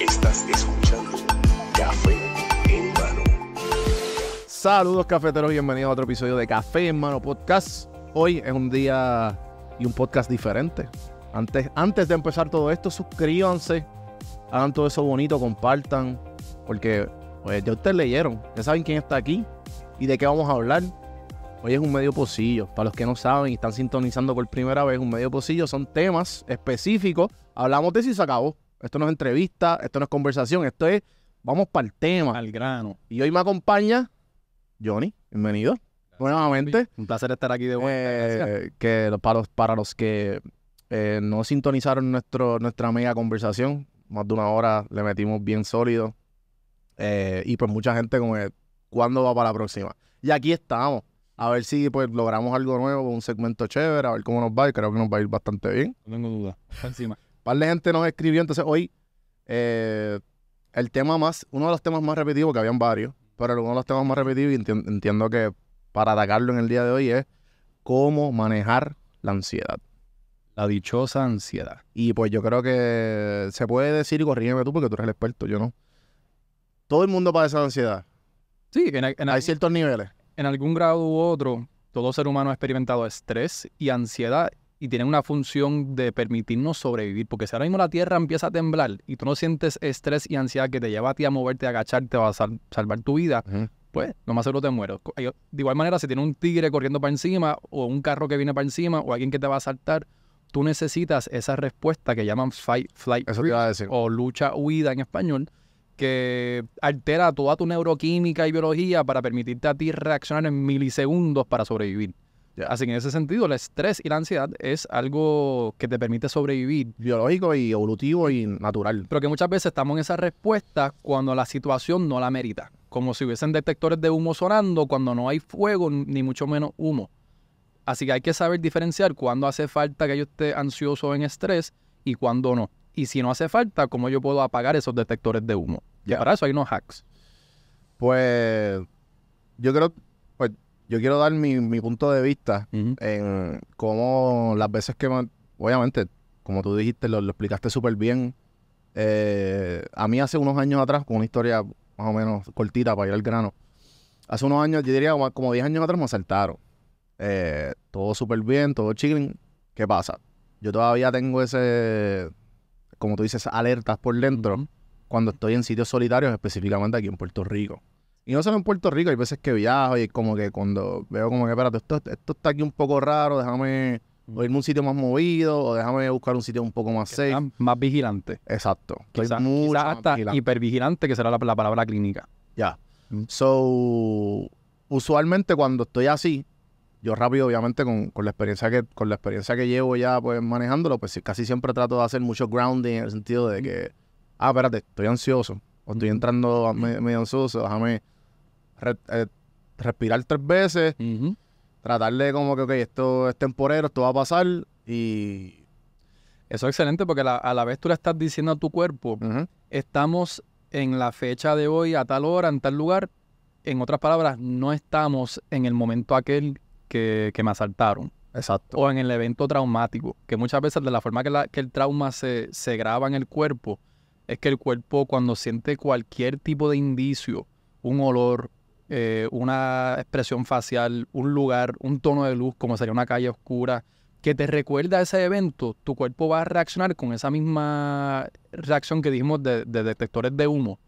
Estás escuchando Café en Mano. Saludos cafeteros, bienvenidos a otro episodio de Café en Mano Podcast. Hoy es un día y un podcast diferente. Antes, antes de empezar todo esto, suscríbanse, hagan todo eso bonito, compartan, porque pues, ya ustedes leyeron, ya saben quién está aquí, ¿Y de qué vamos a hablar? Hoy es un medio pocillo. Para los que no saben y están sintonizando por primera vez, un medio pocillo son temas específicos. Hablamos de si se acabó. Esto no es entrevista, esto no es conversación, esto es vamos para el tema. Al grano. Y hoy me acompaña Johnny. Bienvenido. nuevamente. Un placer estar aquí de vuelta. Eh, que para los, para los que eh, no sintonizaron nuestro, nuestra mega conversación, más de una hora le metimos bien sólido. Eh, y pues mucha gente como el cuándo va para la próxima. Y aquí estamos. A ver si pues logramos algo nuevo, un segmento chévere, a ver cómo nos va. Y creo que nos va a ir bastante bien. No tengo duda. Encima. Un par de gente nos escribió. Entonces hoy, eh, el tema más, uno de los temas más repetidos, que habían varios, pero uno de los temas más repetidos, y entiendo que para atacarlo en el día de hoy, es cómo manejar la ansiedad. La dichosa ansiedad. Y pues yo creo que se puede decir, y corrígeme tú porque tú eres el experto, yo no. Todo el mundo para esa ansiedad. Sí, en, hay ciertos niveles. En algún grado u otro, todo ser humano ha experimentado estrés y ansiedad y tiene una función de permitirnos sobrevivir. Porque si ahora mismo la tierra empieza a temblar y tú no sientes estrés y ansiedad que te lleva a ti a moverte, a agacharte, a salvar tu vida, pues no más seguro te muero. Eh, de igual manera, si tiene un tigre corriendo para encima, o un carro que viene para encima, o alguien que te va a saltar, tú necesitas esa respuesta que llaman fight, flight, o lucha, huida en español que altera toda tu neuroquímica y biología para permitirte a ti reaccionar en milisegundos para sobrevivir. Así que en ese sentido, el estrés y la ansiedad es algo que te permite sobrevivir. Biológico y evolutivo y natural. Pero que muchas veces estamos en esa respuesta cuando la situación no la merita. Como si hubiesen detectores de humo sonando cuando no hay fuego, ni mucho menos humo. Así que hay que saber diferenciar cuándo hace falta que yo esté ansioso en estrés y cuándo no. Y si no hace falta, ¿cómo yo puedo apagar esos detectores de humo? Y Para eso hay unos hacks. Pues yo creo, pues yo quiero dar mi, punto de vista en cómo las veces que, obviamente, como tú dijiste, lo, explicaste súper bien. Eh, a mí hace unos años atrás, con una historia más o menos cortita para ir al grano, hace unos años, yo diría como 10 años atrás me asaltaron. Eh, todo súper bien, todo chilling. ¿Qué pasa? Yo todavía tengo ese como tú dices, alertas por dentro cuando estoy en sitios solitarios, específicamente aquí en Puerto Rico. Y no solo en Puerto Rico, hay veces que viajo y como que cuando veo como que, espérate, esto, está aquí un poco raro, déjame mm. irme a un sitio más movido, o déjame buscar un sitio un poco más safe. Más vigilante. Exacto. Quizás hasta hipervigilante, que será la, palabra clínica. Ya. Mm. So, usualmente cuando estoy así, yo rápido, obviamente, con, la experiencia que, con la experiencia que llevo ya pues manejándolo, pues casi siempre trato de hacer mucho grounding en el sentido de que, ah, espérate, estoy ansioso, o estoy entrando medio, ansioso, déjame eh, respirar tres veces, tratarle como que, ok, esto es temporero, esto va a pasar, y... Eso es excelente porque a la vez tú le estás diciendo a tu cuerpo, estamos en la fecha de hoy, a tal hora, en tal lugar, en otras palabras, no estamos en el momento aquel que, me asaltaron. Exacto. O en el evento traumático, que muchas veces de la forma que, el trauma se, graba en el cuerpo, es que el cuerpo cuando siente cualquier tipo de indicio, un olor, eh, una expresión facial, un lugar, un tono de luz, como sería una calle oscura, que te recuerda a ese evento, tu cuerpo va a reaccionar con esa misma reacción que dijimos de, detectores de humo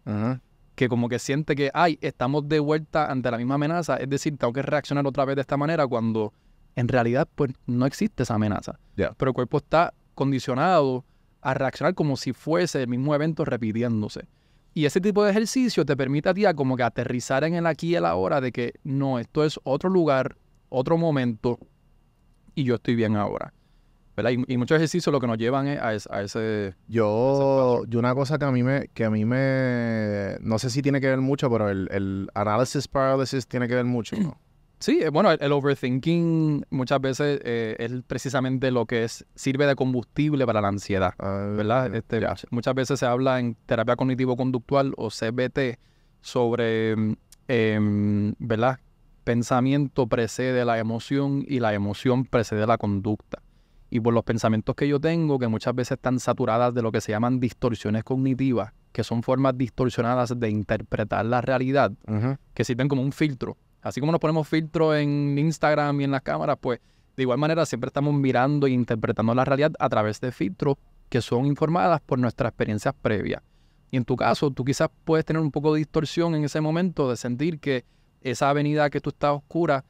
que como que siente que, ay, estamos de vuelta ante la misma amenaza, es decir, tengo que reaccionar otra vez de esta manera cuando en realidad pues no existe esa amenaza. Pero el cuerpo está condicionado a reaccionar como si fuese el mismo evento repitiéndose. Y ese tipo de ejercicio te permite a ti como que aterrizar en el aquí y el ahora de que no, esto es otro lugar, otro momento y yo estoy bien ahora. Y, muchos ejercicios lo que nos llevan es a, ese... Yo, una cosa que a mí me, que a mí me, no sé si tiene que ver mucho, pero el, el análisis parálisis tiene que ver mucho, ¿no? Sí, eh, bueno, el, overthinking muchas veces eh, es precisamente lo que es, sirve de combustible para la ansiedad, ah, este, muchas veces se habla en terapia cognitivo-conductual o CBT sobre, em, ¿verdad? Pensamiento precede la emoción y la emoción precede la conducta y por los pensamientos que yo tengo, que muchas veces están saturadas de lo que se llaman distorsiones cognitivas, que son formas distorsionadas de interpretar la realidad, que sirven como un filtro. Así como nos ponemos filtros en Instagram y en las cámaras, pues de igual manera siempre estamos mirando e interpretando la realidad a través de filtros que son informadas por nuestras experiencias previas. Y en tu caso, tú quizás puedes tener un poco de distorsión en ese momento de sentir que esa avenida que tú estás oscura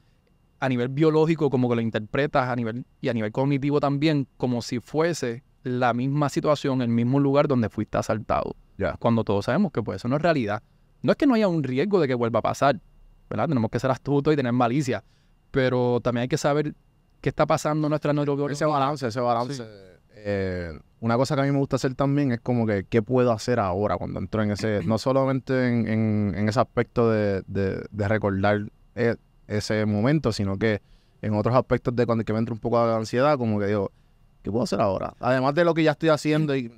a nivel biológico, como que lo interpretas a nivel, y a nivel cognitivo también, como si fuese la misma situación, el mismo lugar donde fuiste asaltado. Cuando todos sabemos que pues eso no es realidad. No es que no haya un riesgo de que vuelva a pasar, ¿verdad? Tenemos que ser astutos y tener malicia, pero también hay que saber qué está pasando en nuestra neurobiología. Ese balance, ese balance. Eh, una cosa que a mí me gusta hacer también es como que qué puedo hacer ahora cuando entro en ese, no solamente en, ese aspecto de, de, recordar eh, ese momento, sino que en otros aspectos de cuando que me entra un poco de ansiedad, como que digo, ¿qué puedo hacer ahora? Además de lo que ya estoy haciendo y...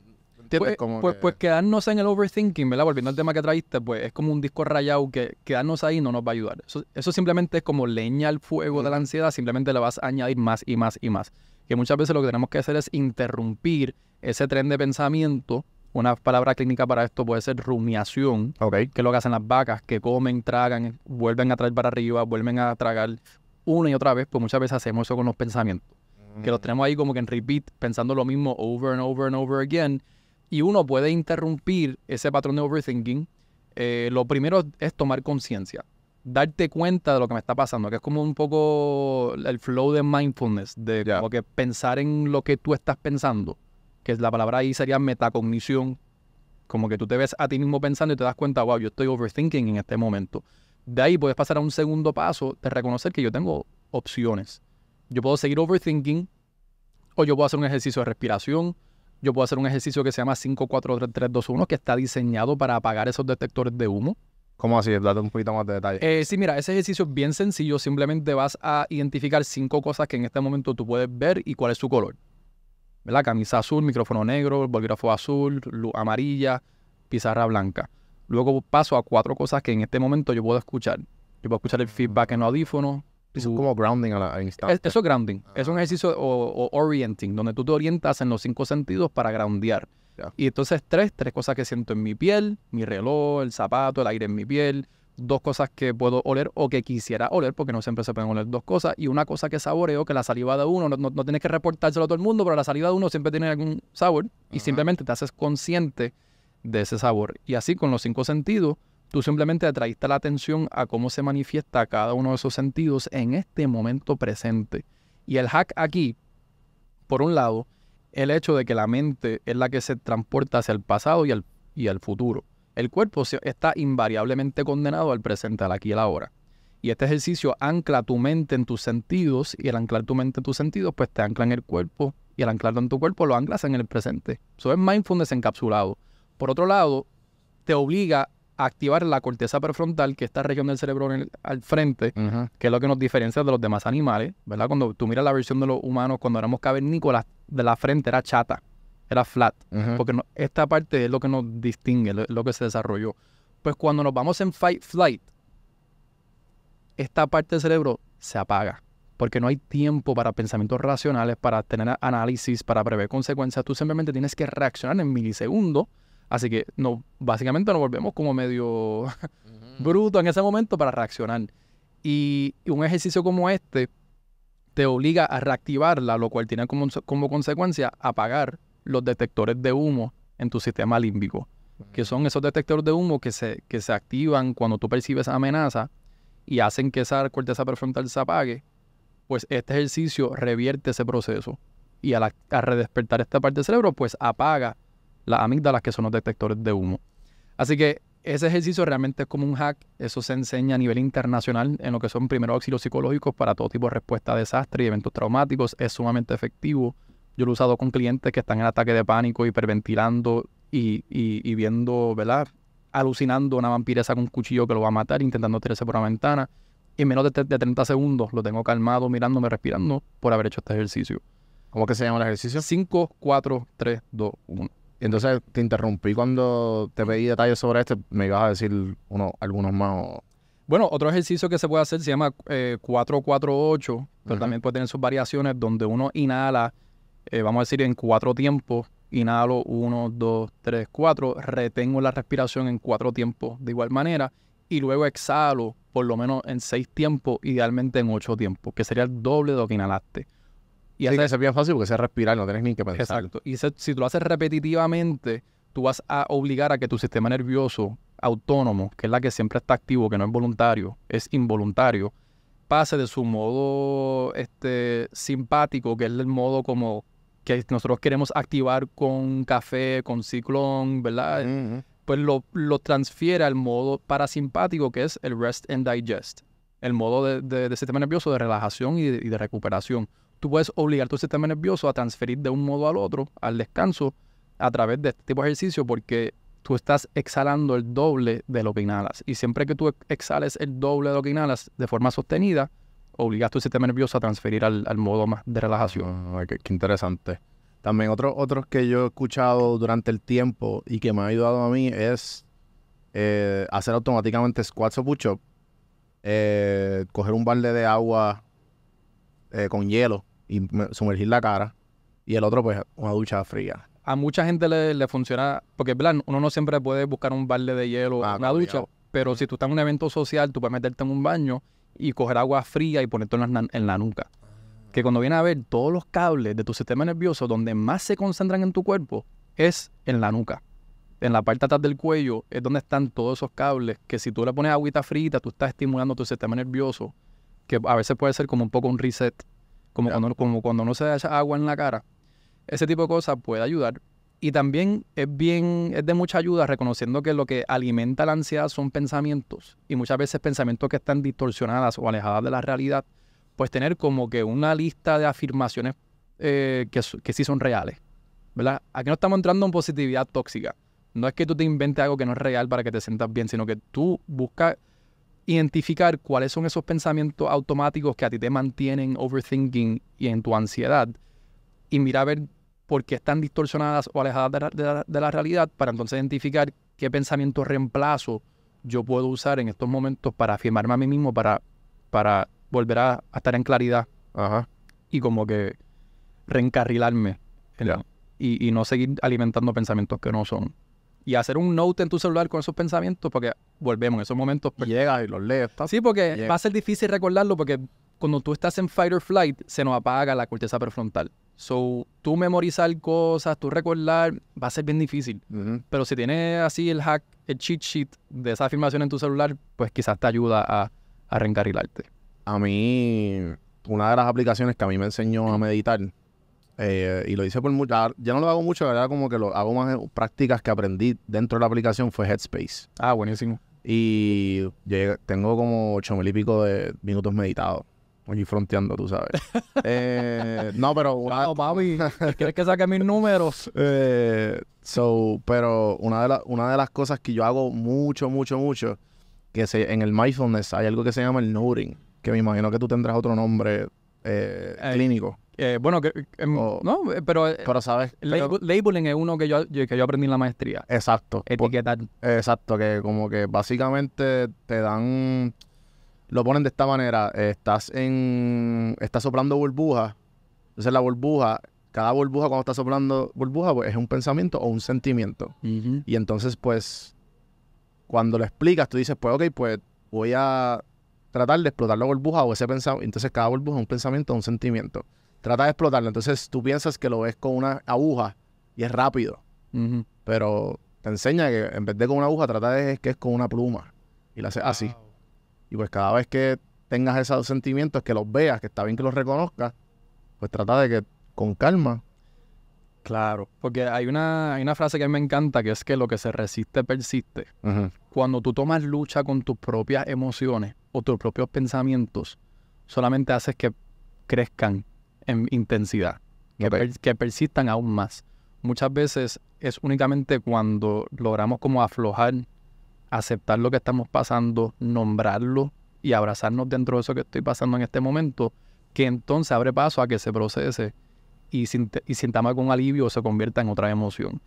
Pues, pues, pues, quedarnos en el overthinking, ¿verdad? Volviendo al tema que trajiste pues es como un disco rayado que quedarnos ahí no nos va a ayudar. Eso, simplemente es como leña al fuego de la ansiedad, simplemente le vas a añadir más y más y más. Que muchas veces lo que tenemos que hacer es interrumpir ese tren de pensamiento una palabra clínica para esto puede ser rumiación, que es lo que hacen las vacas, que comen, tragan, vuelven a traer para arriba, vuelven a tragar una y otra vez, pues muchas veces hacemos eso con los pensamientos, mm. que los tenemos ahí como que en repeat, pensando lo mismo over and over and over again, y uno puede interrumpir ese patrón de overthinking. Eh, lo primero es tomar conciencia darte cuenta de lo que me está pasando, que es como un poco el flow de mindfulness, de como que pensar en lo que tú estás pensando que la palabra ahí sería metacognición, como que tú te ves a ti mismo pensando y te das cuenta, wow, yo estoy overthinking en este momento. De ahí puedes pasar a un segundo paso de reconocer que yo tengo opciones. Yo puedo seguir overthinking o yo puedo hacer un ejercicio de respiración, yo puedo hacer un ejercicio que se llama 543321, que está diseñado para apagar esos detectores de humo. ¿Cómo así? Date un poquito más de detalle. Eh, sí, mira, ese ejercicio es bien sencillo. Simplemente vas a identificar cinco cosas que en este momento tú puedes ver y cuál es su color. ¿verdad? Camisa azul, micrófono negro, bolígrafo azul, luz amarilla, pizarra blanca. Luego paso a cuatro cosas que en este momento yo puedo escuchar. Yo puedo escuchar el feedback en los audífonos. como grounding a la, Eso es grounding. Ah. Es un ejercicio o, orienting, donde tú te orientas en los cinco sentidos para groundear. Y entonces tres, tres cosas que siento en mi piel, mi reloj, el zapato, el aire en mi piel, dos cosas que puedo oler o que quisiera oler, porque no siempre se pueden oler dos cosas, y una cosa que saboreo, que la saliva de uno, no, tienes que reportárselo a todo el mundo, pero la saliva de uno siempre tiene algún sabor y simplemente te haces consciente de ese sabor. Y así con los cinco sentidos, tú simplemente atraíste la atención a cómo se manifiesta cada uno de esos sentidos en este momento presente. Y el hack aquí, por un lado, el hecho de que la mente es la que se transporta hacia el pasado y al y el futuro. El cuerpo está invariablemente condenado al presente, al aquí y al ahora. Y este ejercicio ancla tu mente en tus sentidos y al anclar tu mente en tus sentidos pues te ancla en el cuerpo y el anclarlo en tu cuerpo lo anclas en el presente. Eso es mindfulness encapsulado. Por otro lado, te obliga a activar la corteza prefrontal, que es esta región del cerebro al frente, que es lo que nos diferencia de los demás animales, ¿verdad? Cuando tú miras la versión de los humanos, cuando éramos cavernícolas, de la frente era chata era flat, porque esta parte es lo que nos distingue, lo, lo, que se desarrolló. Pues cuando nos vamos en fight flight, esta parte del cerebro se apaga, porque no hay tiempo para pensamientos racionales, para tener análisis, para prever consecuencias. Tú simplemente tienes que reaccionar en milisegundos. Así que no, básicamente nos volvemos como medio bruto en ese momento para reaccionar. Y, un ejercicio como este te obliga a reactivarla, lo cual tiene como, como consecuencia apagar los detectores de humo en tu sistema límbico, que son esos detectores de humo que se, que se activan cuando tú percibes amenaza y hacen que esa corteza prefrontal se apague, pues este ejercicio revierte ese proceso. Y al, redespertar esta parte del cerebro, pues apaga las amígdalas que son los detectores de humo. Así que ese ejercicio realmente es como un hack. Eso se enseña a nivel internacional en lo que son primeros auxilios psicológicos para todo tipo de respuesta a desastres y eventos traumáticos. Es sumamente efectivo. Yo lo he usado con clientes que están en ataque de pánico, hiperventilando y, y viendo, ¿verdad? Alucinando una vampira con un cuchillo que lo va a matar, intentando tirarse por una ventana. Y en menos de, 30 segundos lo tengo calmado, mirándome, respirando, por haber hecho este ejercicio. ¿Cómo que se llama el ejercicio? 5, 4, 3, 2, 1. Entonces te interrumpí cuando te pedí detalles sobre este, me ibas a decir uno, algunos más. Bueno, otro ejercicio que se puede hacer se llama eh, 448, pero también puede tener sus variaciones donde uno inhala eh, vamos a decir, en cuatro tiempos. Inhalo uno, dos, tres, cuatro, Retengo la respiración en cuatro tiempos de igual manera. Y luego exhalo por lo menos en seis tiempos, idealmente en ocho tiempos, que sería el doble de lo que inhalaste. Y sí, que fácil porque sea respirar, no tienes ni que pensar. Exacto. Y si tú lo haces repetitivamente, tú vas a obligar a que tu sistema nervioso autónomo, que es la que siempre está activo, que no es voluntario, es involuntario, pase de su modo este, simpático, que es el modo como que nosotros queremos activar con café, con ciclón, ¿verdad? Pues lo, lo transfiere al modo parasimpático que es el rest and digest, el modo de, sistema nervioso de relajación y de, y de, recuperación. Tú puedes obligar tu sistema nervioso a transferir de un modo al otro, al descanso, a través de este tipo de ejercicio, porque tú estás exhalando el doble de lo que inhalas. Y siempre que tú exhales el doble de lo que inhalas de forma sostenida, obligas tu sistema nervioso a transferir al, modo más de relajación. Ah, qué, interesante. También otros que yo he escuchado durante el tiempo y que me ha ayudado a mí es eh, hacer automáticamente squats o push eh, coger un balde de agua eh, con hielo y sumergir la cara y el otro pues una ducha fría. A mucha gente le, funciona, porque plan, uno no siempre puede buscar un balde de hielo, ah, una ducha, pero si tú estás en un evento social, tú puedes meterte en un baño y coger agua fría y ponerte en la, nuca. Que cuando viene a ver todos los cables de tu sistema nervioso, donde más se concentran en tu cuerpo, es en la nuca. En la parte atrás del cuello es donde están todos esos cables que si tú le pones agüita frita, tú estás estimulando tu sistema nervioso, que a veces puede ser como un poco un reset, como, cuando, como cuando no se echa agua en la cara. Ese tipo de cosas puede ayudar, y también es bien, es de mucha ayuda reconociendo que lo que alimenta la ansiedad son pensamientos y muchas veces pensamientos que están distorsionadas o alejadas de la realidad, pues tener como que una lista de afirmaciones eh, que, sí son reales, ¿verdad? Aquí no estamos entrando en positividad tóxica. No es que tú te inventes algo que no es real para que te sientas bien, sino que tú buscas identificar cuáles son esos pensamientos automáticos que a ti te mantienen overthinking y en tu ansiedad y mira a ver porque están distorsionadas o alejadas de la, realidad para entonces identificar qué pensamiento reemplazo yo puedo usar en estos momentos para afirmarme a mí mismo, para, para volver a, estar en claridad y como que reencarrilarme y, no seguir alimentando pensamientos que no son y hacer un note en tu celular con esos pensamientos, porque volvemos en esos momentos. Pues Llegas y los lees. Sí, porque va a ser difícil recordarlo, porque cuando tú estás en fight or flight, se nos apaga la corteza prefrontal. So, tú memorizar cosas, tú recordar, va a ser bien difícil. Pero si tienes así el hack, el cheat sheet de esa afirmación en tu celular, pues quizás te ayuda a, a reencarrilarte. A mí, una de las aplicaciones que a mí me enseñó a meditar, eh, y lo hice por mucho, ya no lo hago mucho, la verdad como que lo hago más prácticas que aprendí dentro de la aplicación fue Headspace. Ah, buenísimo. Y tengo como ocho mil y pico de minutos meditados. Oye, fronteando, tú sabes. Eh, no, pero. Claro, papi, ¿quieres que saque mis números? Eh, so, pero una de, una de las cosas que yo hago mucho, mucho, mucho, que se, en el mindfulness hay algo que se llama el noting, que me imagino que tú tendrás otro nombre eh, clínico. bueno, que, em, no, pero, pero sabes, labeling es uno que yo, que yo aprendí en la maestría. Exacto. Etiquetar. exacto, que como que básicamente te dan lo ponen de esta manera. Eh, estás en. Estás soplando burbuja. Entonces la burbuja, cada burbuja cuando está soplando burbuja, pues es un pensamiento o un sentimiento. Y entonces, pues, cuando lo explicas, tú dices, pues, ok, pues voy a tratar de explotar la burbuja o ese pensamiento. Entonces cada burbuja es un pensamiento o un sentimiento. Trata de explotarlo. Entonces tú piensas que lo ves con una aguja y es rápido. Pero te enseña que en vez de con una aguja, trata de que es con una pluma. Y la haces así. Y pues cada vez que tengas esos sentimientos, que los veas, que está bien que los reconozcas, pues trata de que con calma. Claro, porque hay una, frase que a mí me encanta que es que lo que se resiste persiste. Cuando tú tomas lucha con tus propias emociones o tus propios pensamientos, solamente haces que crezcan en intensidad, que persistan aún más. Muchas veces es únicamente cuando logramos como aflojar aceptar lo que estamos pasando, nombrarlo y abrazarnos dentro de eso que estoy pasando en este momento, que entonces abre paso a que se procese y, y sintamos algún alivio o se convierta en otra emoción.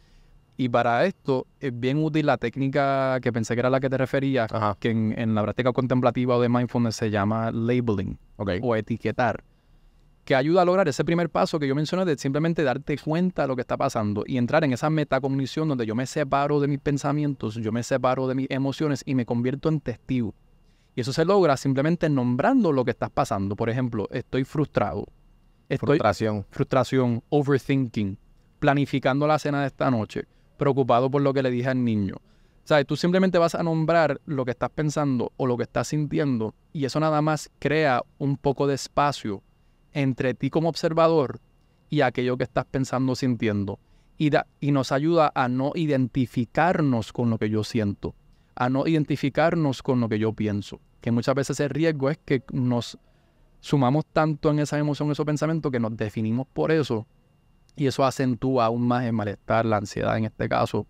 Y para esto es bien útil la técnica que pensé que era la que te refería, que en, la práctica contemplativa o de mindfulness se llama labeling o etiquetar que ayuda a lograr ese primer paso que yo mencioné de simplemente darte cuenta de lo que está pasando y entrar en esa metacognición donde yo me separo de mis pensamientos, yo me separo de mis emociones y me convierto en testigo. Y eso se logra simplemente nombrando lo que estás pasando. Por ejemplo, estoy frustrado. Estoy, frustración. Frustración, overthinking, planificando la cena de esta noche, preocupado por lo que le dije al niño. ¿Sabes? Tú simplemente vas a nombrar lo que estás pensando o lo que estás sintiendo y eso nada más crea un poco de espacio entre ti como observador y aquello que estás pensando, sintiendo. Y, nos ayuda a no identificarnos con lo que yo siento, a no identificarnos con lo que yo pienso. Que muchas veces el riesgo es que nos sumamos tanto en esa emoción, en esos pensamientos, que nos definimos por eso. Y eso acentúa aún más el malestar, la ansiedad en este caso.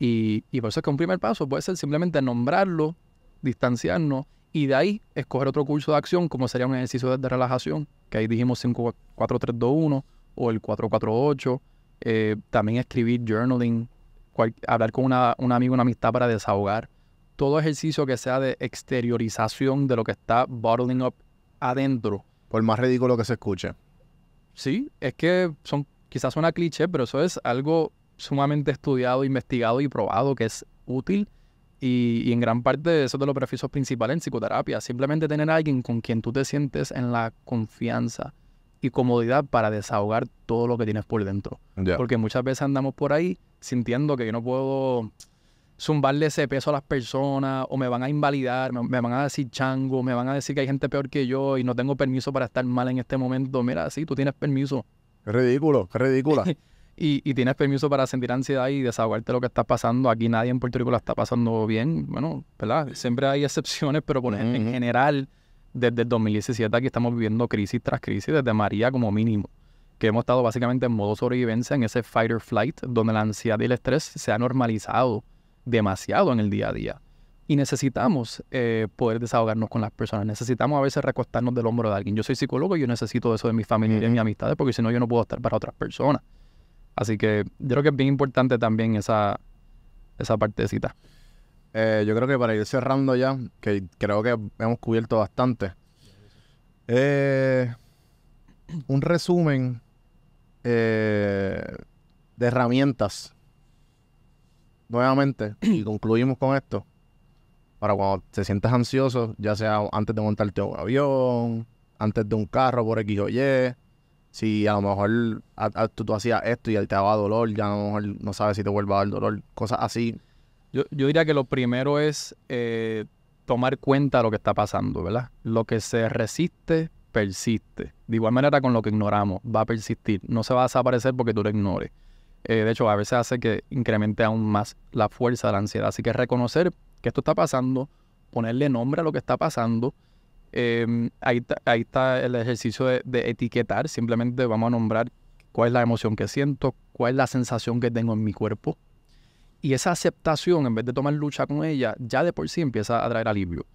y, y por eso es que un primer paso puede ser simplemente nombrarlo, distanciarnos y de ahí escoger otro curso de acción, como sería un ejercicio de, relajación, que ahí dijimos 5, 4, 3, 2, o el 448. Eh, también escribir journaling, hablar con una, un amigo, una amistad para desahogar. Todo ejercicio que sea de exteriorización de lo que está bottling up adentro. Por más ridículo que se escuche. Sí, es que son, quizás suena cliché, pero eso es algo sumamente estudiado, investigado y probado que es útil y, en gran parte eso es de los beneficios principales en psicoterapia. Simplemente tener a alguien con quien tú te sientes en la confianza y comodidad para desahogar todo lo que tienes por dentro. Porque muchas veces andamos por ahí sintiendo que yo no puedo zumbarle ese peso a las personas o me van a invalidar, me, van a decir chango, me van a decir que hay gente peor que yo y no tengo permiso para estar mal en este momento. Mira, sí, tú tienes permiso. es Ridículo, ridícula. y, tienes permiso para sentir ansiedad y desahogarte lo que está pasando. Aquí nadie en Puerto Rico la está pasando bien. Bueno, ¿verdad? Siempre hay excepciones, pero por en general, desde el 2017 aquí estamos viviendo crisis tras crisis, desde María como mínimo, que hemos estado básicamente en modo sobrevivencia, en ese fight or flight, donde la ansiedad y el estrés se ha normalizado demasiado en el día a día. Y necesitamos eh, poder desahogarnos con las personas. Necesitamos a veces recostarnos del hombro de alguien. Yo soy psicólogo y yo necesito eso de mi familia y de mis amistades, porque si no, yo no puedo estar para otras personas. Así que yo creo que es bien importante también esa, esa partecita. Eh, yo creo que para ir cerrando ya, que creo que hemos cubierto bastante. Eh, un resumen eh, de herramientas. Nuevamente, y concluimos con esto. Para cuando te sientas ansioso, ya sea antes de montarte un avión, antes de un carro por X o Y, si a lo mejor tú, hacías esto y te daba dolor, ya a lo mejor no sabes si te vuelva a dar dolor, cosas así. Yo, diría que lo primero es eh, tomar cuenta de lo que está pasando, ¿verdad? Lo que se resiste, persiste. De igual manera con lo que ignoramos, va a persistir, no se va a desaparecer porque tú lo ignores. Eh, de hecho, a veces hace que incremente aún más la fuerza de la ansiedad. Así que reconocer que esto está pasando, ponerle nombre a lo que está pasando, Em, ahí, ahí, está el ejercicio de, etiquetar, simplemente vamos a nombrar cuál es la emoción que siento, cuál es la sensación que tengo en mi cuerpo. Y esa aceptación, en vez de tomar lucha con ella, ya de por sí empieza a traer alivio.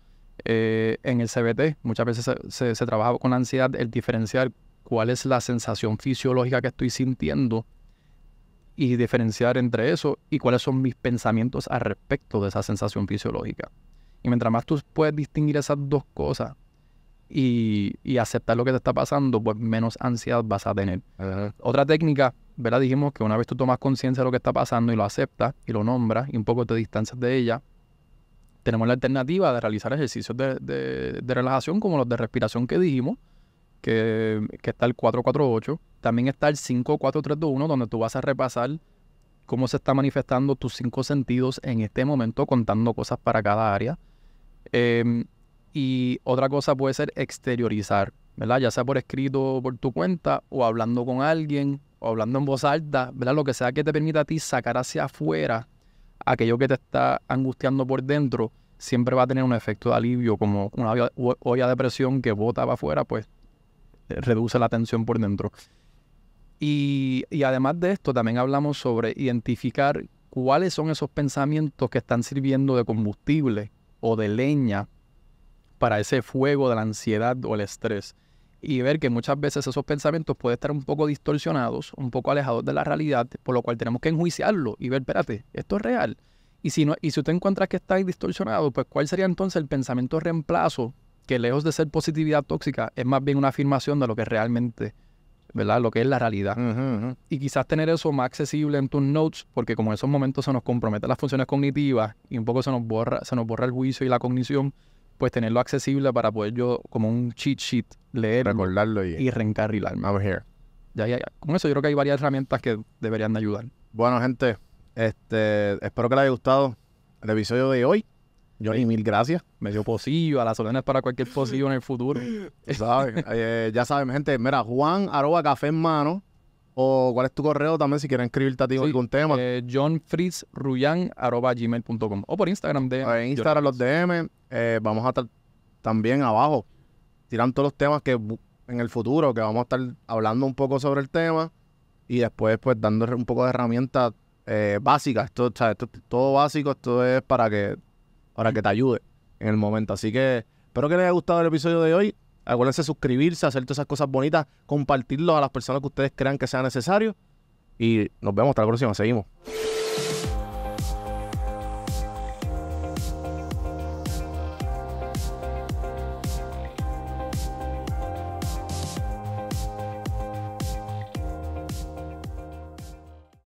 Eh, en el CBT muchas veces se, se, trabaja con la ansiedad el diferenciar cuál es la sensación fisiológica que estoy sintiendo y diferenciar entre eso y cuáles son mis pensamientos al respecto de esa sensación fisiológica. Y mientras más tú puedes distinguir esas dos cosas, y, aceptar lo que te está pasando, pues menos ansiedad vas a tener. Otra técnica, ¿verdad? Dijimos que una vez tú tomas conciencia de lo que está pasando y lo aceptas y lo nombras y un poco te distancias de ella, tenemos la alternativa de realizar ejercicios de, relajación como los de respiración que dijimos, que, está el 448. También está el 54321, donde tú vas a repasar cómo se está manifestando tus cinco sentidos en este momento, contando cosas para cada área. Em, y otra cosa puede ser exteriorizar, ¿verdad? Ya sea por escrito por tu cuenta o hablando con alguien o hablando en voz alta, ¿verdad? Lo que sea que te permita a ti sacar hacia afuera aquello que te está angustiando por dentro, siempre va a tener un efecto de alivio, como una olla de presión que bota para afuera, pues eh, reduce la tensión por dentro. Y, y además de esto, también hablamos sobre identificar cuáles son esos pensamientos que están sirviendo de combustible o de leña para ese fuego de la ansiedad o el estrés. Y ver que muchas veces esos pensamientos pueden estar un poco distorsionados, un poco alejados de la realidad, por lo cual tenemos que enjuiciarlo y ver, espérate, esto es real. Y si, no, y si usted encuentra que está distorsionado, pues ¿cuál sería entonces el pensamiento reemplazo que lejos de ser positividad tóxica es más bien una afirmación de lo que realmente, ¿verdad? Lo que es la realidad. Y quizás tener eso más accesible en tus notes, porque como en esos momentos se nos comprometen las funciones cognitivas y un poco se nos borra, se nos borra el juicio y la cognición, pues tenerlo accesible para poder yo, como un cheat sheet, leer Recordarlo y, reencarrilar reencarrilarme. Ya, ya, Con eso yo creo que hay varias herramientas que deberían de ayudar. Bueno, gente, este, espero que les haya gustado el episodio de hoy. y mil gracias. Me dio posillo a las solenas para cualquier posillo en el futuro. Eh, ya saben, gente, mira, Juan, arroba café en mano o cuál es tu correo también si quieren escribirte a ti algún tema. Eh, gmail.com o por Instagram. de En Instagram los DM. Eh, vamos a estar también abajo. tirando todos los temas que en el futuro, que vamos a estar hablando un poco sobre el tema y después pues dando un poco de herramientas eh, básicas. Esto, esto es todo básico, esto es para que, para que te ayude en el momento. Así que espero que les haya gustado el episodio de hoy. Acuérdense suscribirse, hacer todas esas cosas bonitas, compartirlo a las personas que ustedes crean que sea necesario. Y nos vemos hasta la próxima. Seguimos.